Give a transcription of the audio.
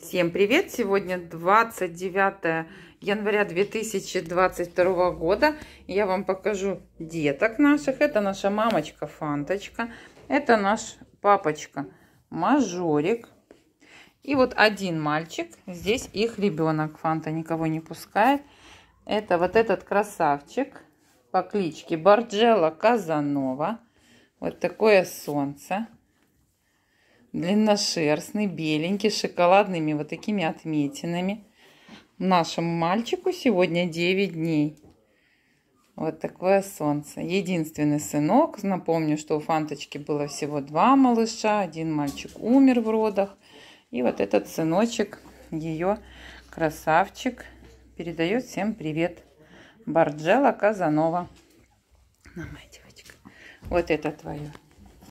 Всем привет! Сегодня 29 января 2022 года. Я вам покажу деток наших. Это наша мамочка Фанточка. Это наш папочка Мажорик. И вот один мальчик. Здесь их ребенок. Фанта никого не пускает. Это вот этот красавчик по кличке Барджела Казанова. Вот такое солнце длинношерстный, беленький, с шоколадными вот такими отметинами. Нашему мальчику сегодня 9 дней. Вот такое солнце. Единственный сынок. Напомню, что у Фанточки было всего два малыша. Один мальчик умер в родах. И вот этот сыночек, ее красавчик, передает всем привет. Барджела Казанова. На, моя девочка. Вот это твое.